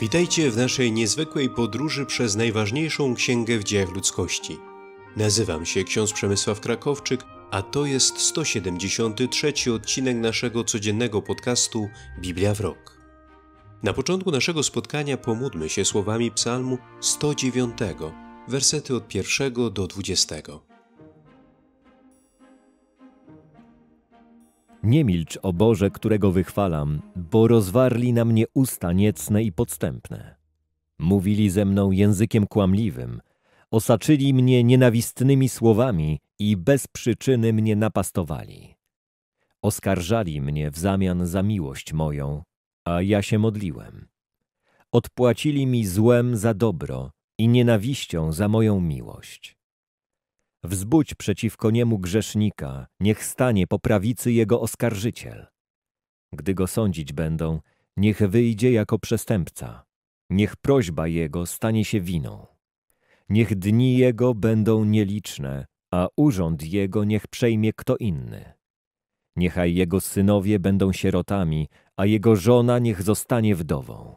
Witajcie w naszej niezwykłej podróży przez najważniejszą księgę w dziejach ludzkości. Nazywam się ksiądz Przemysław Krakowczyk, a to jest 173 odcinek naszego codziennego podcastu Biblia w Rok. Na początku naszego spotkania pomódmy się słowami Psalmu 109, wersety od 1 do 20. Nie milcz, o Boże, którego wychwalam, bo rozwarli na mnie usta niecne i podstępne. Mówili ze mną językiem kłamliwym, osaczyli mnie nienawistnymi słowami i bez przyczyny mnie napastowali. Oskarżali mnie w zamian za miłość moją, a ja się modliłem. Odpłacili mi złem za dobro i nienawiścią za moją miłość. Wzbudź przeciwko niemu grzesznika, niech stanie po prawicy jego oskarżyciel. Gdy go sądzić będą, niech wyjdzie jako przestępca. Niech prośba jego stanie się winą. Niech dni jego będą nieliczne, a urząd jego niech przejmie kto inny. Niechaj jego synowie będą sierotami, a jego żona niech zostanie wdową.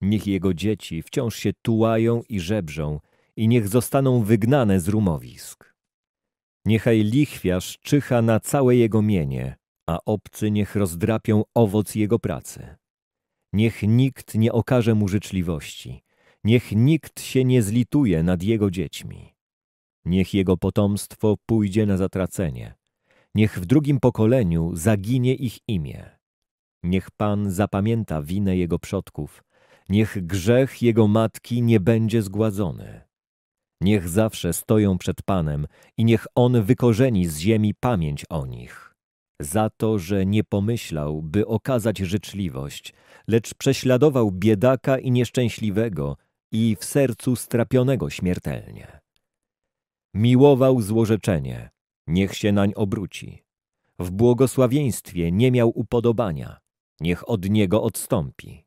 Niech jego dzieci wciąż się tułają i żebrzą, i niech zostaną wygnane z rumowisk. Niechaj lichwiarz czyha na całe jego mienie, a obcy niech rozdrapią owoc jego pracy. Niech nikt nie okaże mu życzliwości, niech nikt się nie zlituje nad jego dziećmi. Niech jego potomstwo pójdzie na zatracenie, niech w drugim pokoleniu zaginie ich imię. Niech Pan zapamięta winę jego przodków, niech grzech jego matki nie będzie zgładzony. Niech zawsze stoją przed Panem i niech On wykorzeni z ziemi pamięć o nich. Za to, że nie pomyślał, by okazać życzliwość, lecz prześladował biedaka i nieszczęśliwego i w sercu strapionego śmiertelnie. Miłował złorzeczenie, niech się nań obróci. W błogosławieństwie nie miał upodobania, niech od niego odstąpi.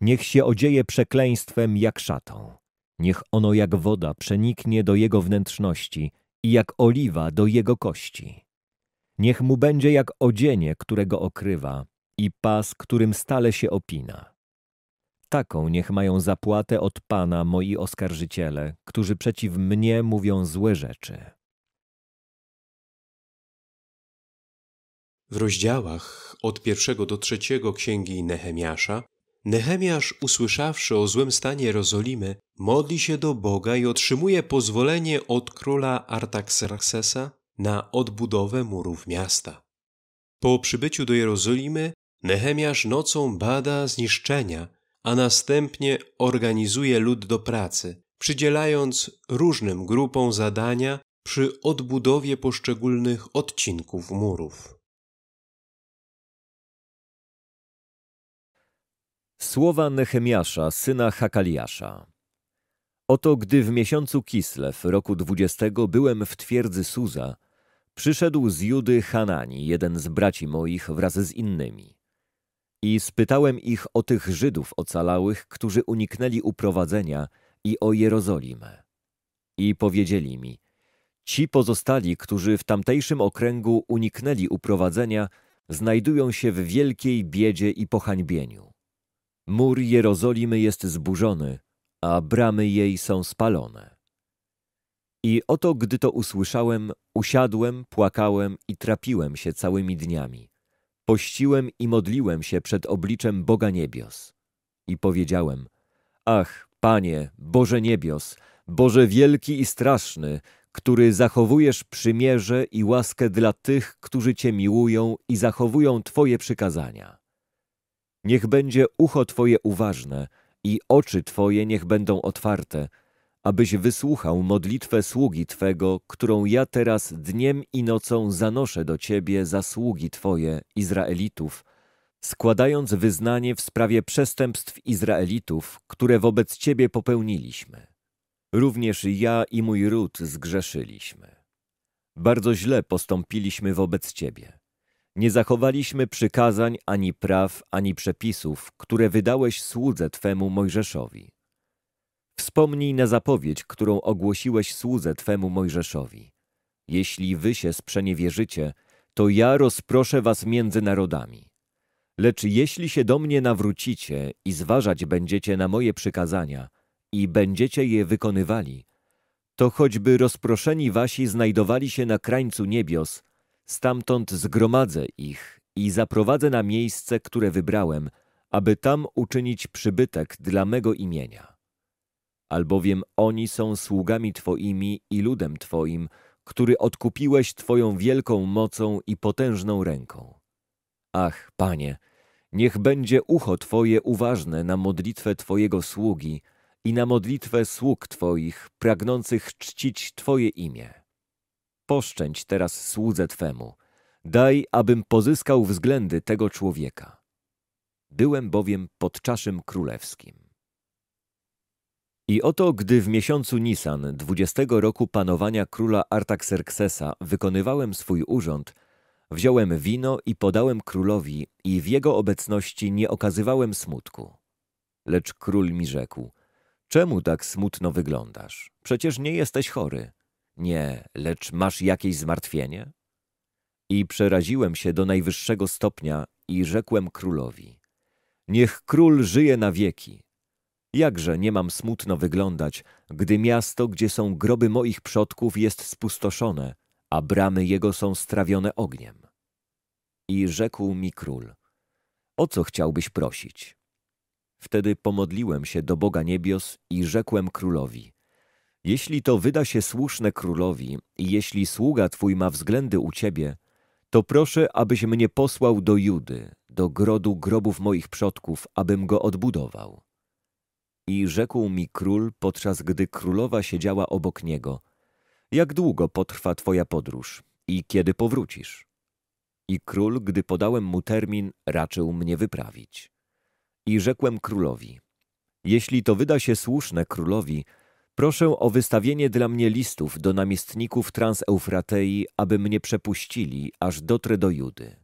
Niech się odzieje przekleństwem jak szatą Niech ono jak woda przeniknie do jego wnętrzności i jak oliwa do jego kości. Niech mu będzie jak odzienie, którego okrywa i pas, którym stale się opina. Taką niech mają zapłatę od Pana moi oskarżyciele, którzy przeciw mnie mówią złe rzeczy. W rozdziałach od pierwszego do trzeciego księgi Nehemiasza Nehemiasz, usłyszawszy o złym stanie Jerozolimy, modli się do Boga i otrzymuje pozwolenie od króla Artaxerxesa na odbudowę murów miasta. Po przybyciu do Jerozolimy, Nehemiasz nocą bada zniszczenia, a następnie organizuje lud do pracy, przydzielając różnym grupom zadania przy odbudowie poszczególnych odcinków murów. Słowa Nehemiasza, syna Hakaliasza. Oto gdy w miesiącu Kislew roku dwudziestego byłem w twierdzy Suza, przyszedł z Judy Hanani, jeden z braci moich wraz z innymi. I spytałem ich o tych Żydów ocalałych, którzy uniknęli uprowadzenia i o Jerozolimę. I powiedzieli mi, ci pozostali, którzy w tamtejszym okręgu uniknęli uprowadzenia, znajdują się w wielkiej biedzie i pohańbieniu Mur Jerozolimy jest zburzony, a bramy jej są spalone. I oto, gdy to usłyszałem, usiadłem, płakałem i trapiłem się całymi dniami. Pościłem i modliłem się przed obliczem Boga niebios. I powiedziałem, ach, Panie, Boże niebios, Boże wielki i straszny, który zachowujesz przymierze i łaskę dla tych, którzy Cię miłują i zachowują Twoje przykazania. Niech będzie ucho Twoje uważne i oczy Twoje niech będą otwarte, abyś wysłuchał modlitwę sługi Twego, którą ja teraz dniem i nocą zanoszę do Ciebie za sługi Twoje, Izraelitów, składając wyznanie w sprawie przestępstw Izraelitów, które wobec Ciebie popełniliśmy. Również ja i mój ród zgrzeszyliśmy. Bardzo źle postąpiliśmy wobec Ciebie. Nie zachowaliśmy przykazań ani praw, ani przepisów, które wydałeś słudze Twemu Mojżeszowi. Wspomnij na zapowiedź, którą ogłosiłeś słudze Twemu Mojżeszowi. Jeśli wy się sprzeniewierzycie, to ja rozproszę was między narodami. Lecz jeśli się do mnie nawrócicie i zważać będziecie na moje przykazania i będziecie je wykonywali, to choćby rozproszeni wasi znajdowali się na krańcu niebios – Stamtąd zgromadzę ich i zaprowadzę na miejsce, które wybrałem, aby tam uczynić przybytek dla mego imienia. Albowiem oni są sługami Twoimi i ludem Twoim, który odkupiłeś Twoją wielką mocą i potężną ręką. Ach, Panie, niech będzie ucho Twoje uważne na modlitwę Twojego sługi i na modlitwę sług Twoich, pragnących czcić Twoje imię sposzczędź teraz słudze Twemu. Daj, abym pozyskał względy tego człowieka. Byłem bowiem pod czaszym królewskim. I oto, gdy w miesiącu Nisan, dwudziestego roku panowania króla Artaxerxesa, wykonywałem swój urząd, wziąłem wino i podałem królowi i w jego obecności nie okazywałem smutku. Lecz król mi rzekł, czemu tak smutno wyglądasz? Przecież nie jesteś chory. Nie, lecz masz jakieś zmartwienie? I przeraziłem się do najwyższego stopnia i rzekłem królowi. Niech król żyje na wieki. Jakże nie mam smutno wyglądać, gdy miasto, gdzie są groby moich przodków, jest spustoszone, a bramy jego są strawione ogniem. I rzekł mi król, o co chciałbyś prosić? Wtedy pomodliłem się do Boga niebios i rzekłem królowi, jeśli to wyda się słuszne królowi i jeśli sługa twój ma względy u ciebie, to proszę, abyś mnie posłał do Judy, do grodu grobów moich przodków, abym go odbudował. I rzekł mi król, podczas gdy królowa siedziała obok niego, jak długo potrwa twoja podróż i kiedy powrócisz? I król, gdy podałem mu termin, raczył mnie wyprawić. I rzekłem królowi, jeśli to wyda się słuszne królowi, Proszę o wystawienie dla mnie listów do namiestników Transeufratei, aby mnie przepuścili, aż dotrę do Judy.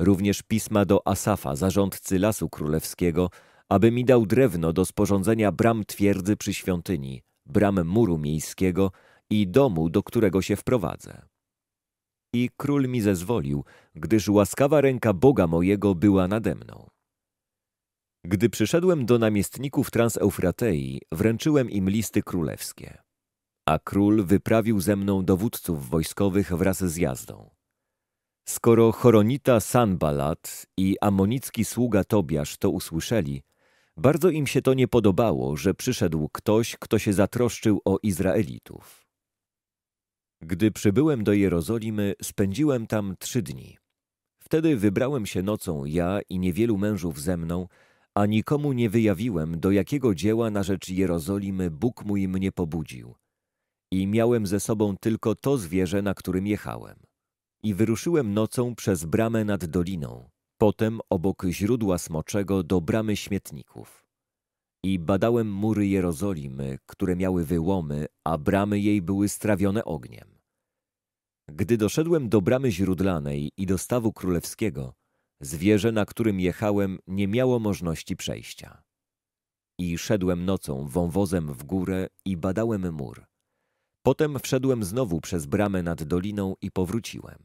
Również pisma do Asafa, zarządcy Lasu Królewskiego, aby mi dał drewno do sporządzenia bram twierdzy przy świątyni, bram muru miejskiego i domu, do którego się wprowadzę. I król mi zezwolił, gdyż łaskawa ręka Boga mojego była nade mną. Gdy przyszedłem do namiestników Transeufratei, wręczyłem im listy królewskie. A król wyprawił ze mną dowódców wojskowych wraz z jazdą. Skoro Choronita Sanbalat i amonicki sługa Tobiasz to usłyszeli, bardzo im się to nie podobało, że przyszedł ktoś, kto się zatroszczył o Izraelitów. Gdy przybyłem do Jerozolimy, spędziłem tam trzy dni. Wtedy wybrałem się nocą ja i niewielu mężów ze mną a nikomu nie wyjawiłem, do jakiego dzieła na rzecz Jerozolimy Bóg mój mnie pobudził. I miałem ze sobą tylko to zwierzę, na którym jechałem. I wyruszyłem nocą przez bramę nad doliną, potem obok źródła smoczego do bramy śmietników. I badałem mury Jerozolimy, które miały wyłomy, a bramy jej były strawione ogniem. Gdy doszedłem do bramy źródlanej i do stawu królewskiego, Zwierzę, na którym jechałem, nie miało możliwości przejścia. I szedłem nocą wąwozem w górę i badałem mur. Potem wszedłem znowu przez bramę nad doliną i powróciłem.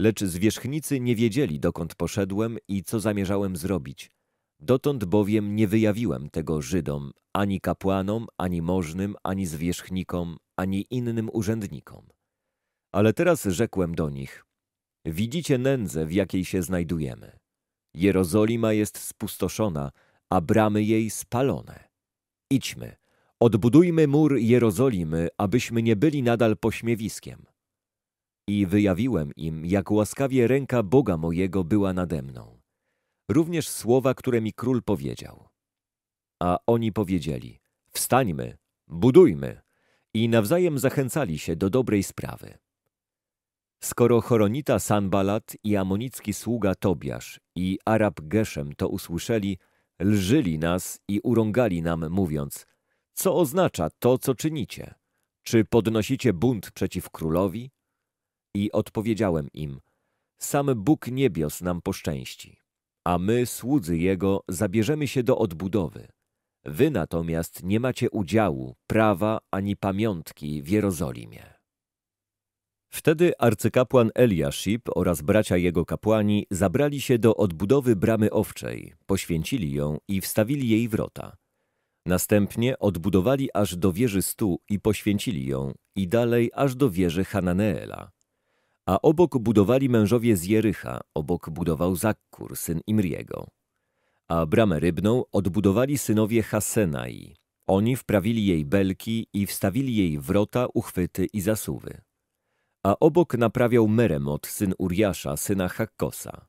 Lecz zwierzchnicy nie wiedzieli, dokąd poszedłem i co zamierzałem zrobić. Dotąd bowiem nie wyjawiłem tego Żydom, ani kapłanom, ani możnym, ani zwierzchnikom, ani innym urzędnikom. Ale teraz rzekłem do nich, Widzicie nędzę, w jakiej się znajdujemy. Jerozolima jest spustoszona, a bramy jej spalone. Idźmy, odbudujmy mur Jerozolimy, abyśmy nie byli nadal pośmiewiskiem. I wyjawiłem im, jak łaskawie ręka Boga mojego była nade mną. Również słowa, które mi król powiedział. A oni powiedzieli, wstańmy, budujmy. I nawzajem zachęcali się do dobrej sprawy. Skoro horonita Sanbalat i amonicki sługa Tobiasz i Arab Geszem to usłyszeli, lżyli nas i urągali nam, mówiąc, co oznacza to, co czynicie? Czy podnosicie bunt przeciw królowi? I odpowiedziałem im, sam Bóg niebios nam poszczęści, a my, słudzy Jego, zabierzemy się do odbudowy. Wy natomiast nie macie udziału, prawa ani pamiątki w Jerozolimie. Wtedy arcykapłan Eliaszib oraz bracia jego kapłani zabrali się do odbudowy bramy owczej, poświęcili ją i wstawili jej wrota. Następnie odbudowali aż do wieży stu i poświęcili ją i dalej aż do wieży Hananeela. A obok budowali mężowie z Jericha, obok budował Zakkur, syn Imriego. A bramę rybną odbudowali synowie Hasenai. Oni wprawili jej belki i wstawili jej wrota, uchwyty i zasuwy a obok naprawiał Meremot, syn Uriasza, syna Hakkosa.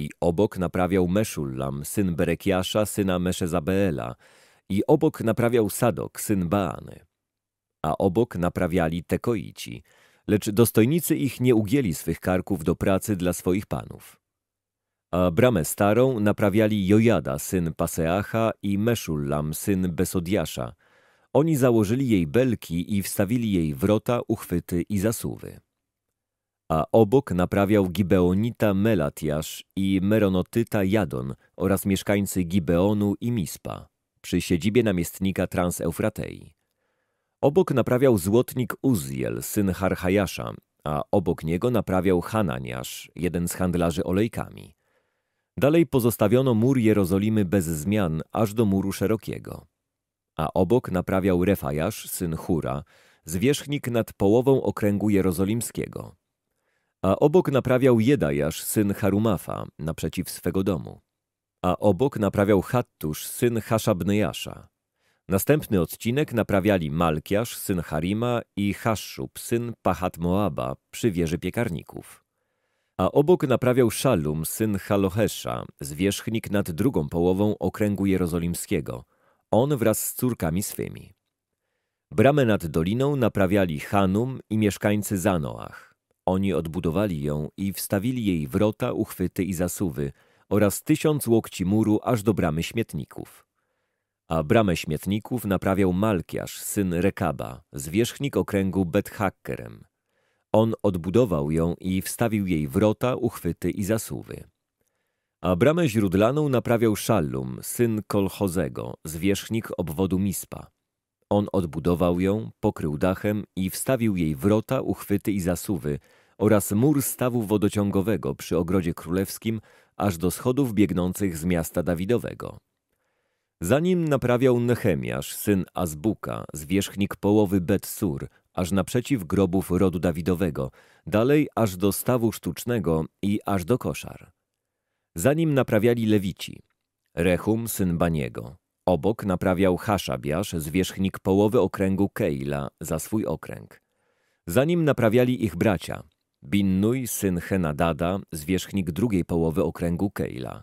I obok naprawiał Meszullam, syn Berekiasza, syna Meszezabeela. I obok naprawiał Sadok, syn Baany. A obok naprawiali Tekoici, lecz dostojnicy ich nie ugięli swych karków do pracy dla swoich panów. A bramę starą naprawiali Jojada, syn Paseacha i Meszullam, syn Besodiasza – oni założyli jej belki i wstawili jej wrota, uchwyty i zasuwy. A obok naprawiał Gibeonita Melatiasz i Meronotyta Jadon oraz mieszkańcy Gibeonu i Mispa przy siedzibie namiestnika Transeufratei. Obok naprawiał złotnik Uziel, syn Harhajasza, a obok niego naprawiał Hananiasz, jeden z handlarzy olejkami. Dalej pozostawiono mur Jerozolimy bez zmian, aż do muru szerokiego a obok naprawiał Refajasz, syn Hura, zwierzchnik nad połową okręgu jerozolimskiego. A obok naprawiał Jedajasz, syn Harumafa, naprzeciw swego domu. A obok naprawiał Hattusz, syn Haszabnyjasza. Następny odcinek naprawiali Malkiasz, syn Harima i Haszub, syn Pachat Moaba, przy wieży piekarników. A obok naprawiał Szalum, syn Halochesza, zwierzchnik nad drugą połową okręgu jerozolimskiego – on wraz z córkami swymi. Bramę nad doliną naprawiali Hanum i mieszkańcy Zanoach. Oni odbudowali ją i wstawili jej wrota, uchwyty i zasuwy oraz tysiąc łokci muru aż do bramy śmietników. A bramę śmietników naprawiał Malkiasz, syn Rekaba, zwierzchnik okręgu Bethakkerem. On odbudował ją i wstawił jej wrota, uchwyty i zasuwy a bramę źródlaną naprawiał Szallum, syn Kolchozego, zwierzchnik obwodu Mispa. On odbudował ją, pokrył dachem i wstawił jej wrota, uchwyty i zasuwy oraz mur stawu wodociągowego przy ogrodzie królewskim aż do schodów biegnących z miasta Dawidowego. Za nim naprawiał Nechemiasz, syn Azbuka, zwierzchnik połowy Bet-Sur, aż naprzeciw grobów rodu Dawidowego, dalej aż do stawu sztucznego i aż do koszar. Zanim naprawiali Lewici, Rechum, syn Baniego. Obok naprawiał Haszabiasz, zwierzchnik połowy okręgu Keila, za swój okręg. Zanim naprawiali ich bracia, Binnuj, syn Henadada, zwierzchnik drugiej połowy okręgu Keila.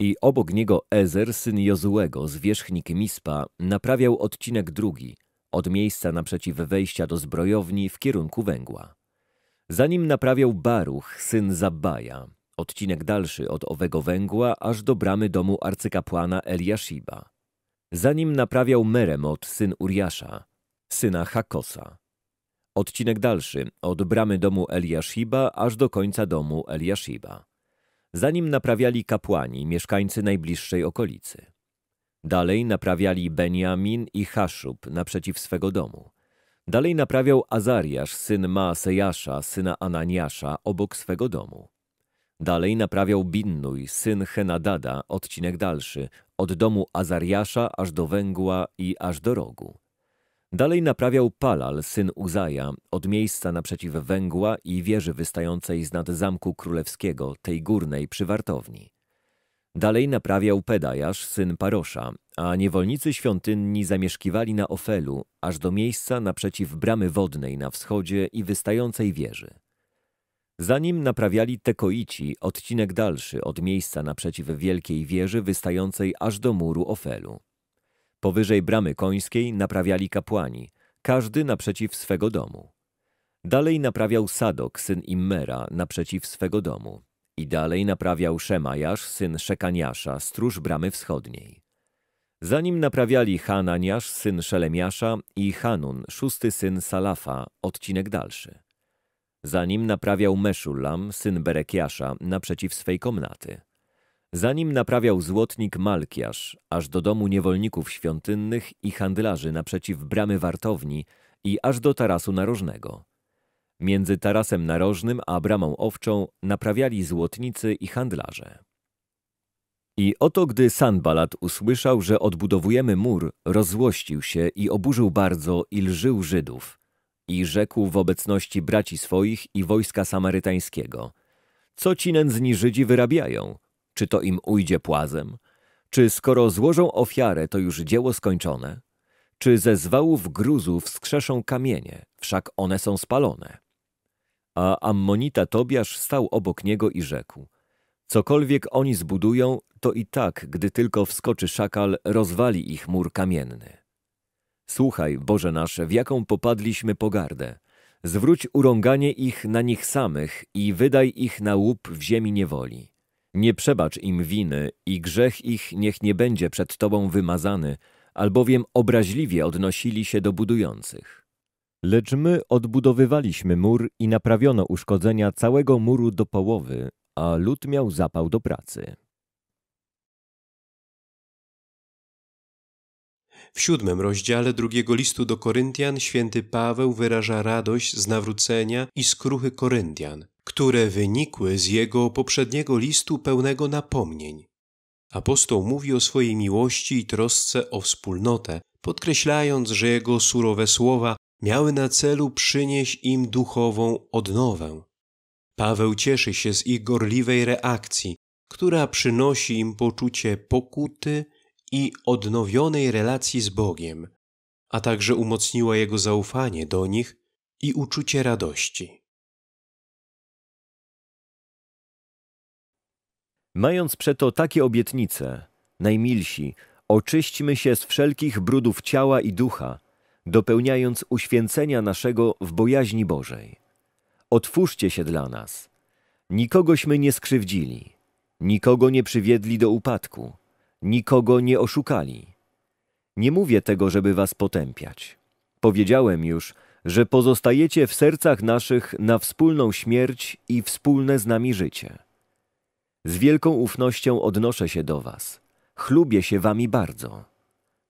I obok niego Ezer, syn Jozuego, zwierzchnik Mispa, naprawiał odcinek drugi, od miejsca naprzeciw wejścia do zbrojowni w kierunku węgła. Zanim naprawiał Baruch, syn Zabaja, Odcinek dalszy od owego węgła aż do bramy domu arcykapłana Eliashiba. Za nim naprawiał Meremot, syn Uriasza, syna Hakosa. Odcinek dalszy od bramy domu Eliashiba aż do końca domu Eliashiba. Zanim naprawiali kapłani, mieszkańcy najbliższej okolicy. Dalej naprawiali Benjamin i Haszub naprzeciw swego domu. Dalej naprawiał Azariasz, syn Maasejasza, syna Ananiasza, obok swego domu. Dalej naprawiał Binnuj, syn Henadada, odcinek dalszy, od domu Azariasza aż do węgła i aż do rogu. Dalej naprawiał Palal, syn Uzaja, od miejsca naprzeciw węgła i wieży wystającej z nad zamku królewskiego, tej górnej przy wartowni. Dalej naprawiał Pedajasz, syn Parosza, a niewolnicy świątynni zamieszkiwali na Ofelu, aż do miejsca naprzeciw bramy wodnej na wschodzie i wystającej wieży. Zanim naprawiali Tekoici, odcinek dalszy od miejsca naprzeciw wielkiej wieży wystającej aż do muru Ofelu. Powyżej bramy końskiej naprawiali kapłani, każdy naprzeciw swego domu. Dalej naprawiał Sadok, syn Immera, naprzeciw swego domu. I dalej naprawiał Szemajasz, syn Szekaniasza, stróż bramy wschodniej. Zanim naprawiali Hananiasz, syn Szelemiasza i Hanun, szósty syn Salafa, odcinek dalszy. Zanim naprawiał Meszulam, syn Berekiasza, naprzeciw swej komnaty. Zanim naprawiał złotnik Malkiasz, aż do domu niewolników świątynnych i handlarzy naprzeciw bramy wartowni i aż do tarasu narożnego. Między tarasem narożnym a bramą owczą naprawiali złotnicy i handlarze. I oto gdy Sanbalat usłyszał, że odbudowujemy mur, rozzłościł się i oburzył bardzo i lżył Żydów – i rzekł w obecności braci swoich i wojska samarytańskiego. Co ci nędzni Żydzi wyrabiają? Czy to im ujdzie płazem? Czy skoro złożą ofiarę, to już dzieło skończone? Czy ze zwałów gruzu wskrzeszą kamienie, wszak one są spalone? A Ammonita Tobiasz stał obok niego i rzekł. Cokolwiek oni zbudują, to i tak, gdy tylko wskoczy szakal, rozwali ich mur kamienny. Słuchaj, Boże nasz, w jaką popadliśmy pogardę. Zwróć urąganie ich na nich samych i wydaj ich na łup w ziemi niewoli. Nie przebacz im winy i grzech ich niech nie będzie przed Tobą wymazany, albowiem obraźliwie odnosili się do budujących. Lecz my odbudowywaliśmy mur i naprawiono uszkodzenia całego muru do połowy, a lud miał zapał do pracy. W siódmym rozdziale drugiego listu do Koryntian święty Paweł wyraża radość z nawrócenia i skruchy Koryntian, które wynikły z jego poprzedniego listu pełnego napomnień. Apostoł mówi o swojej miłości i trosce o wspólnotę, podkreślając, że jego surowe słowa miały na celu przynieść im duchową odnowę. Paweł cieszy się z ich gorliwej reakcji, która przynosi im poczucie pokuty i odnowionej relacji z Bogiem, a także umocniła jego zaufanie do nich i uczucie radości. Mając przeto takie obietnice, najmilsi, oczyśćmy się z wszelkich brudów ciała i ducha, dopełniając uświęcenia naszego w bojaźni Bożej. Otwórzcie się dla nas. Nikogośmy nie skrzywdzili, nikogo nie przywiedli do upadku nikogo nie oszukali. Nie mówię tego, żeby was potępiać. Powiedziałem już, że pozostajecie w sercach naszych na wspólną śmierć i wspólne z nami życie. Z wielką ufnością odnoszę się do was. Chlubię się wami bardzo.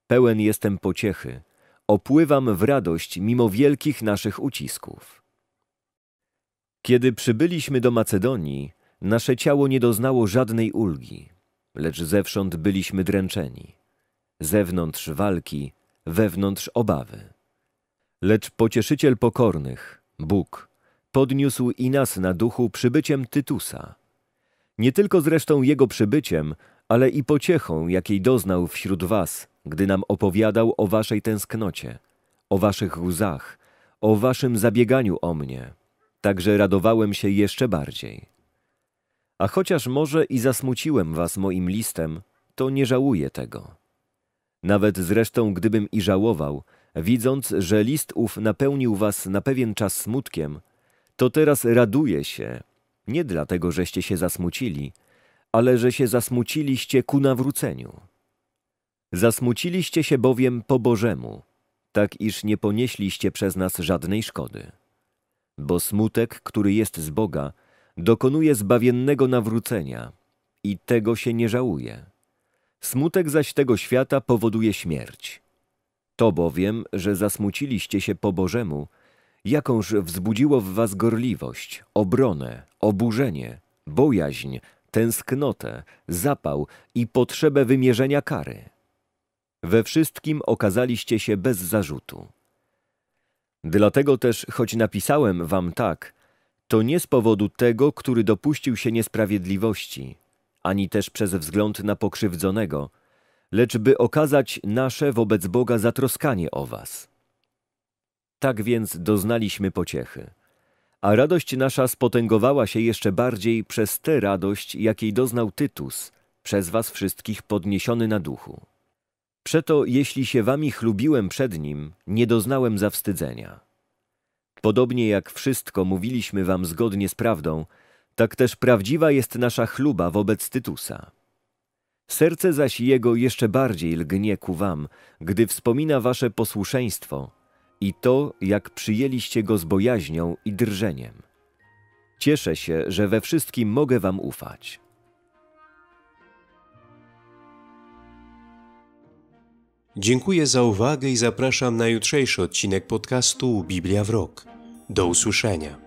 Pełen jestem pociechy. Opływam w radość mimo wielkich naszych ucisków. Kiedy przybyliśmy do Macedonii, nasze ciało nie doznało żadnej ulgi lecz zewsząd byliśmy dręczeni. Zewnątrz walki, wewnątrz obawy. Lecz pocieszyciel pokornych, Bóg, podniósł i nas na duchu przybyciem Tytusa. Nie tylko zresztą jego przybyciem, ale i pociechą, jakiej doznał wśród was, gdy nam opowiadał o waszej tęsknocie, o waszych łzach, o waszym zabieganiu o mnie. Także radowałem się jeszcze bardziej. A chociaż może i zasmuciłem was moim listem, to nie żałuję tego. Nawet zresztą, gdybym i żałował, widząc, że list ów napełnił was na pewien czas smutkiem, to teraz raduję się, nie dlatego, żeście się zasmucili, ale że się zasmuciliście ku nawróceniu. Zasmuciliście się bowiem po Bożemu, tak iż nie ponieśliście przez nas żadnej szkody. Bo smutek, który jest z Boga, dokonuje zbawiennego nawrócenia i tego się nie żałuje. Smutek zaś tego świata powoduje śmierć. To bowiem, że zasmuciliście się po Bożemu, jakąż wzbudziło w was gorliwość, obronę, oburzenie, bojaźń, tęsknotę, zapał i potrzebę wymierzenia kary. We wszystkim okazaliście się bez zarzutu. Dlatego też, choć napisałem wam tak, to nie z powodu tego, który dopuścił się niesprawiedliwości, ani też przez wzgląd na pokrzywdzonego, lecz by okazać nasze wobec Boga zatroskanie o was. Tak więc doznaliśmy pociechy. A radość nasza spotęgowała się jeszcze bardziej przez tę radość, jakiej doznał Tytus, przez was wszystkich podniesiony na duchu. Przeto, jeśli się wami chlubiłem przed nim, nie doznałem zawstydzenia. Podobnie jak wszystko mówiliśmy wam zgodnie z prawdą, tak też prawdziwa jest nasza chluba wobec Tytusa. Serce zaś jego jeszcze bardziej lgnie ku wam, gdy wspomina wasze posłuszeństwo i to, jak przyjęliście go z bojaźnią i drżeniem. Cieszę się, że we wszystkim mogę wam ufać. Dziękuję za uwagę i zapraszam na jutrzejszy odcinek podcastu Biblia w Rok. Do usłyszenia.